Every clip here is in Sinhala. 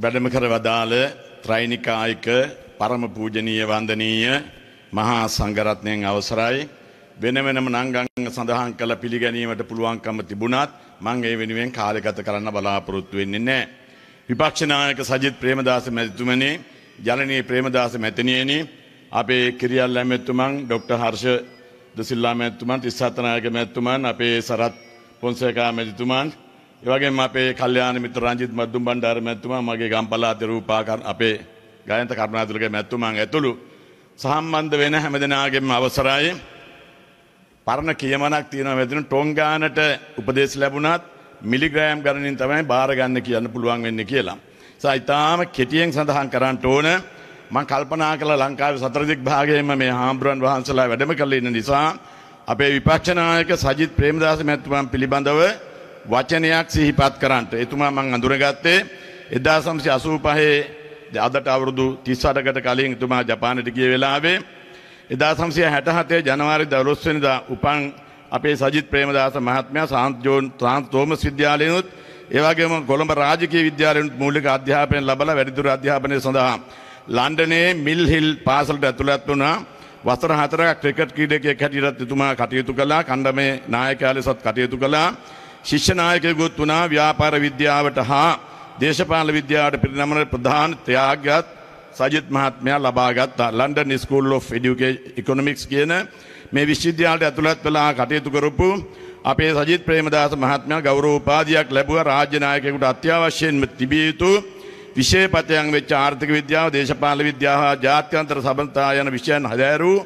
වැඩම කර වදාළ ත්‍රයිනිකායික පරම පූජනීය වන්දනීය මහා සංඝරත්නයන් අවසරයි වෙන වෙනම නංගංග සඳහන් කළ පිළිගැනීමට පුළුවන්කම තිබුණත් මම ඒ වෙනුවෙන් කාලය ගත කරන්න බලාපොරොත්තු වෙන්නේ නැහැ. විපක්ෂ නායක සජිත් ප්‍රේමදාස මැතිතුමනි, ජනනී ප්‍රේමදාස මැතිණියනි, අපේ කිරියල් මැතිතුමන්, ડોક્ટર හර්ෂ දසිල්ලා මැතිතුමන්, තිස්සත් නායක මැතිතුමන්, අපේ සරත් පොන්සේකා මැතිතුමන් ඒවගේම අපේ කල්යාණ මිත්‍ර රංජිත් මද්දුම් බණ්ඩාර මැතිතුමා මගේ ගම් පළාතේ රූපාකරණ අපේ ගායන්ත කරුණාතුලගේ මැතිතුමා ඇතුළු සම්බන්ධ වෙන හැමදෙනාගේම අවසරයි පරණ කියමනක් තියෙනවා මෙතන ටොංගානට උපදේශ ලැබුණත් මිලිග්‍රෑම් ගණනින් තමයි බාර ගන්න කියන්න පුළුවන් වෙන්නේ කියලා. සා ඉතාම කෙටියෙන් සඳහන් කරන්න ඕන මම කල්පනා කළා ලංකාවේ සතර දික් භාගයේම මේ හාමුදුරන් වහන්සේලා වැඩම කරලා ඉන්න නිසා අපේ විපක්ෂ නායක සජිත් ප්‍රේමදාස මැතිතුමන් පිළිබඳව වචනයක් සිහිපත් කරන්නට එතුමා මං අඳුරගත්තේ 1985 අදට අවුරුදු 38කට කලින් එතුමා ජපානයට ගිය වෙලාවේ 1967 ජනවාරි 12 වෙනිදා උපන් අපේ සජිත් ප්‍රේමදාස මහත්මයා සාන්ත ජෝන් සාන්ත තෝමස් විද්‍යාලයෙන්ුත් ඒ වගේම කොළඹ රාජකීය විද්‍යාලයෙන්ුත් මූලික අධ්‍යාපනය ලැබලා වැඩිදුර අධ්‍යාපනය සඳහා ලන්ඩනයේ මිල් හිල් පාසලට ඇතුළත් වුණා වසර හතරක් ක්‍රිකට් ක්‍රීඩකයෙක් හැටියටත් එතුමා කටයුතු කළා කණ්ඩමේ නායකයා ලෙසත් කටයුතු කළා ශිෂ්‍ය නායකයෙකුත් වුණා ව්‍යාපාර විද්‍යාවට හා දේශපාලන විද්‍යාවට පිරිනමන ප්‍රධාන ත්‍යාගයත් සජිත් මහත්මයා ලබා ගත්තා. ලන්ඩන් ස්කූල් of ඉකොනොමික්ස් කියන මේ විශ්වවිද්‍යාලයට ඇතුළත් වෙලා කටයුතු කරපු අපේ සජිත් ප්‍රේමදාස මහත්මයා ගෞරව උපාධියක් ලැබුවා රාජ්‍ය නායකයෙකුට අත්‍යවශ්‍යයෙන්ම තිබිය යුතු විෂයපතයන් වෙච්ච ආර්ථික විද්‍යාව, දේශපාලන විද්‍යාව, ජාත්‍යන්තර සබඳතා යන විෂයන් හදාරූ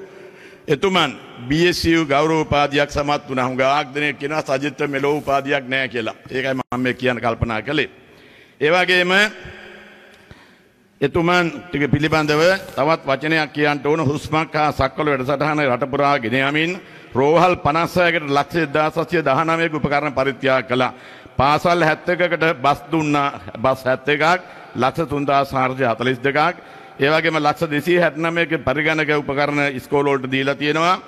එතුමන් BSU e ගෞරව උපාධියක් සමත් වුණා. හුඟක් දෙනෙක් කියනවා සජිත්ට මෙලෝ උපාධියක් නැහැ කියලා. ඒකයි මම මේ කියන්න කල්පනා කළේ. ඒ වගේම එතුමන් ටික පිළිබඳව තවත් වචනයක් කියන්න ඕන හුස්මක් හා සක්වල වැඩසටහන රට පුරා ගෙන යමින් රෝහල් 56කට ලක්ෂ 1719ක උපකරණ පරිත්‍යාග කළා. පාසල් 71කට බස් දුන්නා. බස් 71ක් ලක්ෂ 3442ක් ඒවගේම ලක්ෂ දෙසී හැටනමයක පරිගණක උපකරණ ස්කෝලෝල්ට දීලා තියෙනවා.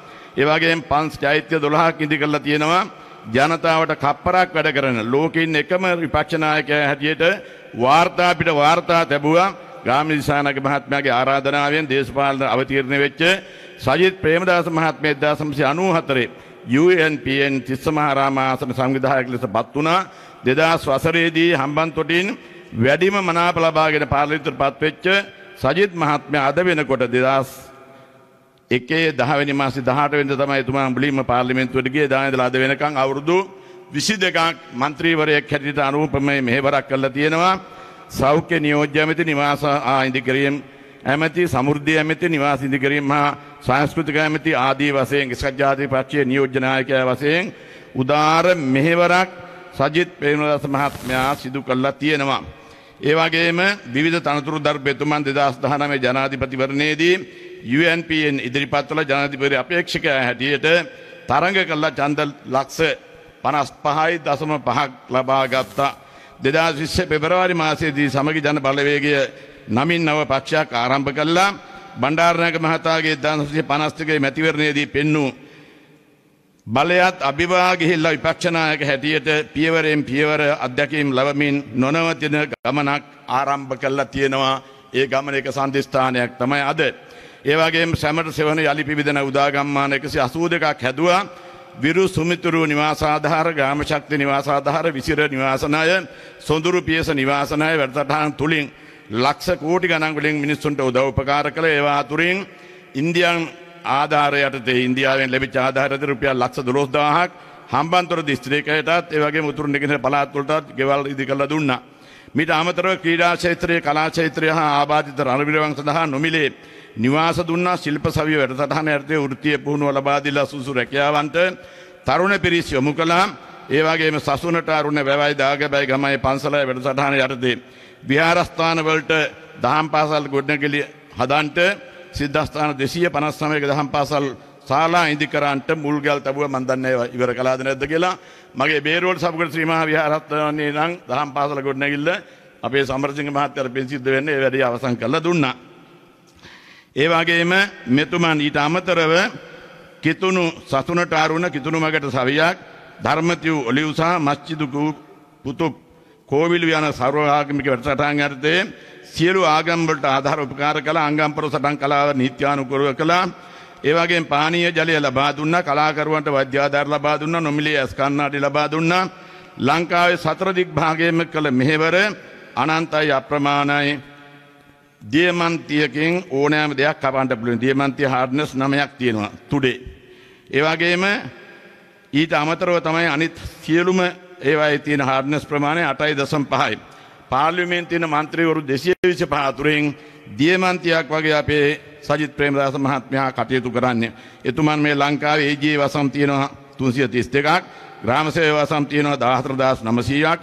ඒවගේ පන්ස් චෛත්‍ය දොළහක් ඉදි කරලා තියෙනවා. ජනතාවට කප්පරක් වැඩ කරන ලෝකින් එකම විපක්ෂනායක හැටියට වාර්තා පිට වාර්තා තැබුවා ගාමිනිසානක මහත්මයාගේ ආරාධනාවෙන් දේශපාලන අවතීර්ණ වෙච්ච සජිත් ප්‍රේමදාස මහත්මයා 1994 UNPN තිස්සමහාරාම ආසන සංවිධායක ලෙස පත් වුණා 2000 වසරේදී හම්බන්තොටින් වැඩිම මනාප ලබාගෙන පාර්ලිමේන්තුවට පත්වෙච්ච සජිත් මහත්මයා අද වෙනකොට 2001 10 මාසේ 18 වෙනිදා තමයි එතුමා මුලින්ම පාර්ලිමේන්තුවට ගියේ දානදලා අද වෙනකන් අවුරුදු 22ක් മന്ത്രിවරයෙක් හැටියට අනුරූපමේ මෙහෙවරක් කරලා තියෙනවා සෞඛ්‍ය නියෝජ්‍ය ඇමති නිවාස ආයින්දිකිරීම් ඇමති සමෘද්ධිය ඇමති නිවාස ඉදිකිරීම හා සංස්කෘතික ඇමති ආදී වශයෙන් සජ්ජාධිපත්‍ය නියෝජ්‍ය නායකයා වශයෙන් උදාර මෙහෙවරක් සජිත් ප්‍රේමදාස මහත්මයා සිදු කළා තියෙනවා ඒවාගේම විධ තනතුරු ධර්පයතුමන් දෙදස් දහනමේ ජනාධිපතිවරණයේදී UNPN ඉදිරිපත්වල ජනාධිපරි අපේක්ෂකය හැටියට තරඟ කල්ලා චන්ද ලක්ස පනස් පහයි දසම පහක් ලබාගත්තා. දෙදා විශ්‍ය පෙබරවාරි මාසයේදී සමගි ජන බලවේගය නමින් නව පක්ෂයක් ආරම්භ කල්ලා බණ්ඩාරණයක මහතාගේ දානසය පනස්තිකගේ මැතිවරණයේදී පෙන්නූ බලයත් අභිවා ගිහිල්ලා විපක්ෂනායක හැටියට පියවරෙන් පියවර අධ්‍යක්ීම් ලැබමින් නොනවතින ගමනක් ආරම්භ කළා තියෙනවා. ඒ ගමන එක සම්දිස්ථානයක් තමයි අද. ඒ වගේම සැමට සෙවණ යලි පිබිදෙන උදාගම්මාන 182ක් හැදුවා. විරු සුමිතුරු නිවාසාධාර ග්‍රාම ශක්ති නිවාසාධාර විසිර නිවාසනාය සොඳුරු පියස නිවාසනාය වැඩසටහන් තුලින් ලක්ෂ කෝටි ගණන් වලින් මිනිස්සුන්ට උදව් උපකාර කළ ඒවා අතුරින් ඉන්දියානු ආධාරය යටතේ ඉන්දියාවෙන් ලැබිච්ච ආධාරයට රුපියල් ලක්ෂ 12000ක් හම්බන්තොට දිස්ත්‍රික්කයටත් ඒ වගේම උතුරු නිකේතන පළාත්වලටත් ගෙවල් ඉදි කරලා දුන්නා. මීට අමතරව ක්‍රීඩා ක්ෂේත්‍රයේ කලා ක්ෂේත්‍රය හා ආබාධිත රණවිරවන් සඳහා නොමිලේ නිවාස දුන්නා ශිල්ප සවිය වැඩසටහන යටතේ වෘත්තීය පුහුණුව ලබා දීලා සුසු රැකියාවන්ට තරුණ පිරිස් යොමු කළා. ඒ වගේම සසුනට අරුණ වැවයි දාගැබයි ගමයි පන්සලයි වැඩසටහන යටතේ විහාරස්ථානවලට දහම් පාසල් ගොඩනැගිලි හදන්ට සිද්ධස්ථාන 259ක දහම් පාසල් ශාලා ඉදිකරන්ට මුල්ගල් තබුව මන් දන්නේ ඉවර කළාද නැද්ද කියලා මගේ බේරුවට සබුගට ශ්‍රී මහා විහාරස්ථානයේ නම් දහම් පාසල ගොඩනැගිල්ල අපේ සමරසිංහ මහත්තයාට පින් සිද්ධ වෙන්නේ ඒ වැඩේ අවසන් කළා දුන්නා. ඒ වගේම මෙතුමන් ඊට අමතරව කිතුණු සතුනට අරුණ කිතුණු මගට සවියක් ධර්මතිව් ඔලිව් සහ මස්ජිදු පුතු කෝවිලු යන සර්වආගමික වැඩසටහන් යටතේ සියලු ආගම්වලට ආධාර උපකාර කළා ආගම්පර සටන් කලාව නීත්‍යානුකූලව කළා ඒ වගේම පානීය ජලය ලබා දුන්නා කලාකරුවන්ට වෛද්‍ය ආධාර ලබා දුන්නා නොමිලේ ඇස් කණ්ණාඩි ලබා දුන්නා ලංකාවේ සතර දිග් භාගයේම කළ මෙහෙවර අනන්තයි අප්‍රමාණයි දියමන්තියකින් ඕනෑම දෙයක් කපන්න පුළුවන් දියමන්තිය හાર્ඩ්නස් 9ක් තියෙනවා today ඒ වගේම ඊට අමතරව තමයි අනිත් සියලුම ඒවායේ තියෙන හાર્ඩ්නස් ප්‍රමාණය 8.5යි පාර්ලිමේන්තුවේ මන්ත්‍රීවරු 225 අතුරෙන් දියමන්තියක් වගේ අපේ සජිත් ප්‍රේමදාස මහත්මයා කටයුතු කරන්නේ. එතුමන් මේ ලංකාවේ AG වසම් තියෙනවා 332ක්, ග්‍රාම සේවය වසම් තියෙනවා 14900ක්,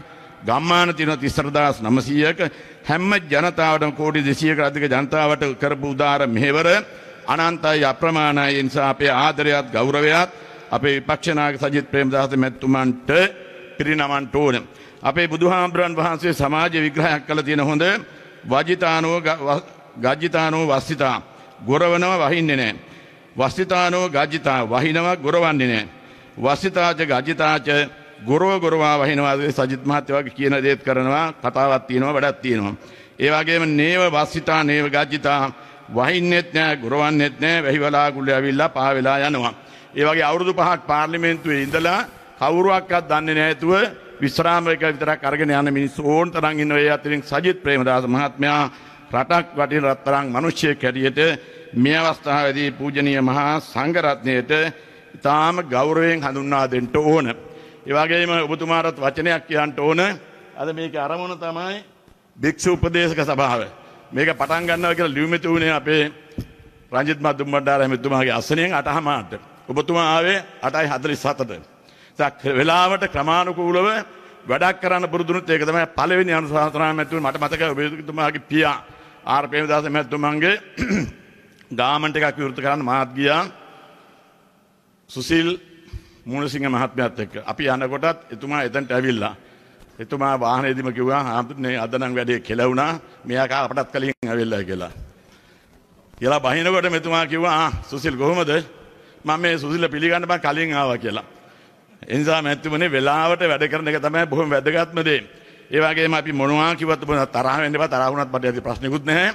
ගම්මාන තියෙනවා 34900ක හැම ජනතාවටම කෝටි 200කට අධික ජනතාවට කරපු උදාර මෙහෙවර අනන්තයි අප්‍රමාණයි නිසා අපේ ආදරයත් ගෞරවයත් අපේ විපක්ෂ නායක සජිත් ප්‍රේමදාස මැතිතුමන්ට පිරිනමන්න ඕනේ. අපේ බුදුහාමුදුරන් වහන්සේ සමාජ විග්‍රහයක් කළ තියෙන හොඳ වජිතානෝ ගජ්ජිතානෝ වස්සිතා ගොරවනවා වහින්නේ නැහැ. වස්සිතානෝ ගජ්ජිතා වහිනවා ගොරවන්නේ නැහැ. වස්සිතාච ගජ්ජිතාච ගොරව ගොරවා වහිනවා සජිත් මහත්තයා වගේ කියන දේත් කරනවා කතාවක් තියෙනවා වැඩක් තියෙනවා. ඒ වගේම නේව වස්සිතා නේව ගජ්ජිතා වහින්නෙත් නැහැ ගොරවන්නෙත් නැහැ වැහිවලා කුල්ල ඇවිල්ලා පහ වෙලා යනවා. ඒ වගේ අවුරුදු පහක් පාර්ලිමේන්තුවේ ඉඳලා කවුරුවක්වත් දන්නේ නැතුව විශ්‍රාමයක විතරක් අරගෙන යන මිනිස් ඕන තරම් ඉන්න ඒ අතරින් සජිත් ප්‍රේමදාස මහත්මයා රටක් වටින රත්තරන් මිනිස්සෙක් හැටියට මේ අවස්ථාවේදී පූජනීය මහා සංඝ රත්නයට ඊටාම ගෞරවයෙන් හඳුන්වා දෙන්න ඕන. ඒ වගේම ඔබතුමාට වචනයක් කියන්න ඕන. අද මේකේ අරමුණ තමයි භික්ෂු උපදේශක සභාව. මේක පටන් ගන්නවා කියලා ලියුමෙතු වුණේ අපේ රංජිත් මදුම්බණ්ඩාර මහතුමාගේ අසනයෙන් 8:00 මාට. ඔබතුමා ආවේ 8:47ට. වෙලාවට ක්‍රමාණුකූලව වැඩක් කරන්න පුරුදුනුත් ඒක තමයි පළවෙනි අනුශාසනා මැතිතුම මට මතකයි ඔබතුමාගේ පියා ආර් ප්‍රේමදාස මැතිතුමන්ගේ ගාමන්ට් එකක් විවෘත කරන්න මාත් ගියා සුසිල් මූණසිංහ මහත්මයාත් එක්ක අපි යනකොටත් එතුමා එතනට ඇවිල්ලා එතුමා වාහනේදීම කිව්වා ආම්නේ අද නම් වැඩේ කෙලවුණා මෙයා කා අපටත් කලින් ඇවිල්ලා කියලා. කියලා බහිනකොට මෙතුමා කිව්වා ආ සුසිල් කොහොමද? මම මේ සුසිල්ලා පිළිගන්න බං කලින් ආවා කියලා. එනිසා මැතිතුමනේ වෙලාවට වැඩ කරන එක තමයි බොහොම වැදගත්ම දේ. ඒ වගේම අපි මොනවා කිව්වත් ඔබ තරහ වෙන්න එපා තරහ වුණත් මට ඇති ප්‍රශ්නකුත් නැහැ.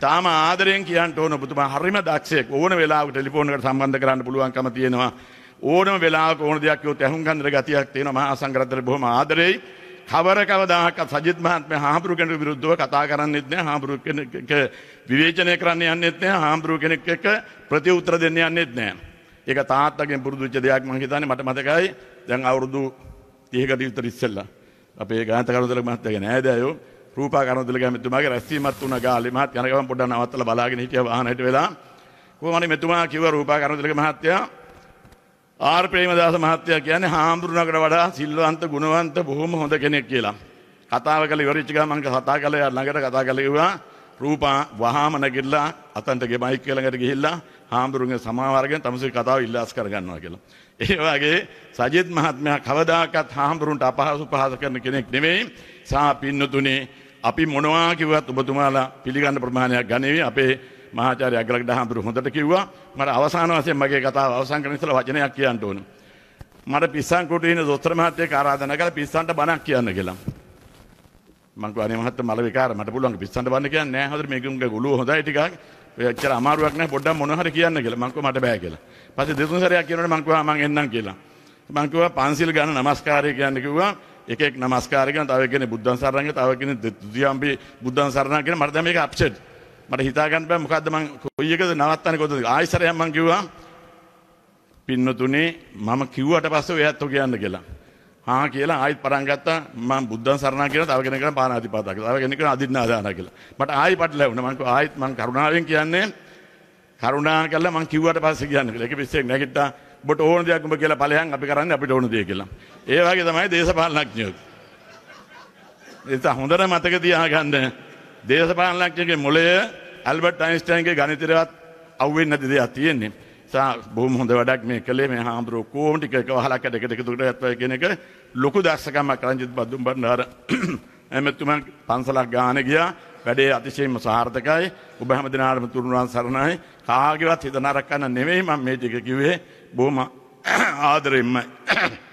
තාම ආදරයෙන් කියන්න ඕන ඔබතුමා හරිම දක්ෂයෙක්. ඕන වෙලාවක ටෙලිෆෝන් එකට සම්බන්ධ කරන්න පුළුවන්කම තියෙනවා. ඕනම වෙලාවක ඕන දෙයක් කිව්වොත් ඇහුම් ගන්න ගතියක් තියෙනවා. මහා සංඝරත්නට බොහොම ආදරෙයි. කවර කවදාහක්වත් සජිත් මහත්මයා හාමුදුරු කෙනෙකු විරුද්ධව කතා කරන්නෙත් නැහැ. හාමුදුරු කෙනෙක් විවේචනය කරන්න යන්නෙත් නැහැ. හාමුදුරු කෙනෙක් එක්ක ප්‍රතිඋත්තර දෙන්න යන්නෙත් නැහැ. ඒක තාත්තගෙන් පුරුදු වෙච්ච දෙයක් මම හිතන්නේ මට මතකයි දැන් අවුරුදු 30කට විතර ඉස්සෙල්ලා අපේ ගාන්ත කරුදල මහත්තයාගේ නෑදෑයෝ රූපා කරුදල මහත්තුමාගේ රැස්වීමක් වුණ ගාලේ මහත් යන ගමන් පොඩ්ඩක් නවත්තලා බලාගෙන හිටියා වාහනයට වෙලා කොහොමද මෙතුමා කිව්ව රූපා කරුදල මහත්තයා ආර් ප්‍රේමදාස මහත්තයා කියන්නේ හාමුදුරනකට වඩා සිල්වන්ත ගුණවන්ත බොහොම හොඳ කෙනෙක් කියලා. කතාව කළ ඉවරච්ච ගමන් කතා කළා ළඟට කතා කළා රූපා වහාම නැගිටලා අතන්ට ගෙමයි කියලා ළඟට ගිහිල්ලා හාමුදුරුවන්ගේ සමාව අරගෙන තමසේ කතාව ඉල්ලාස් කරගන්නවා කියලා. ඒ වගේ සජිත් මහත්මයා කවදාකවත් හාමුදුරුන්ට අපහාස උපහාස කරන කෙනෙක් නෙමෙයි. සා පින්නතුනේ අපි මොනවා කිව්වත් ඔබතුමාලා පිළිගන්න ප්‍රමාණයක් ගන්නේ අපේ මහාචාර්ය අග්‍රගඩ හාමුදුරුවෝ හොඳට කිව්වා. මට අවසාන වශයෙන් මගේ කතාව අවසන් කරන ඉස්සෙල්ලා වචනයක් කියන්න ඕනේ. මට පිස්සන් කුටුවේ ඉන්න දොස්තර මහත්තයෙක් ආරාධනා කළා පිස්සන්ට බණක් කියන්න කියලා. මං කිව්වා අනේ මහත්තයා මල විකාර මට පුළුවන් පිස්සන්ට බන්න කියන්නේ නෑ හොඳට මේක උන්ගේ ගොළුව හොඳයි ටිකක් ඔය ඇත්තට අමාරුවක් නෑ පොඩ්ඩක් මොන හරි කියන්න කියලා මං කිව්වා මට බෑ කියලා පස්සේ දෙතුන් සැරයක් කියනකොට මං කිව්වා මං එන්නම් කියලා මං කිව්වා පන්සිල් ගන්න නමස්කාරය කියන්න කිව්වා එක එක නමස්කාරය කරන තව කෙනෙක් බුද්ධං සරණගේ තව කෙනෙක් දෙතුතියම්පි බුද්ධං සරණ කියන මට දැන් මේක අප්සෙට් මට හිතා ගන්න බෑ මොකද්ද මං කොයි එකද නවත්තන්නේ කොතනද ආයෙසරයක් මං කිව්වා පින්නතුනේ මම කිව්වට පස්සේ ඔයත් ඔය කියන්න කියලා ආ කියලා ආයෙත් පරන් ගත්තා මම බුද්ධන් සරණ කියලා තව කෙනෙක් කරා පානාතිපාතා කියලා. තව කෙනෙක් කරා අදින්නාදාන කියලා. මට ආයෙ පටලැවුණා. මම කිව්වා ආයෙත් මම කරුණාවෙන් කියන්නේ කරුණා කළා මම කිව්වට පස්සේ කියන්න කියලා. ඒක පිස්සෙක් නැගිට්ටා. ඔබට ඕන දෙයක් ඔබ කියලා ඵලයන් අපි කරන්නේ අපිට ඕන දේ කියලා. ඒ වගේ තමයි දේශපාලනඥයෝ. ඒක හොඳට මතක තියාගන්න. දේශපාලනඥයගේ මොළය ඇල්බර්ට් අයින්ස්ටයින්ගේ ගණිතයවත් අවුෙන්නේ නැති දෙයක් තියෙන්නේ. සා බොහොම හොඳ වැඩක් මේ කළේ මේ හාමුදුරුවෝ කොහොම ටික එක වහලක් ඇට එක දෙක තුනකට ඇත්වයි කියන එක ලොකු දැස්සකමක් රංජිත් බද්දුම් බණ්ඩාර එමෙතුමා පන්සලක් ගාන ගියා වැඩේ අතිශයින්ම සාර්ථකයි ඔබ හැම දිනාටම තුරුණුවන් සරණයි කාගේවත් හිත නරක කරන නෙවෙයි මම මේ ටික කිව්වේ බොහොම ආදරෙන්ම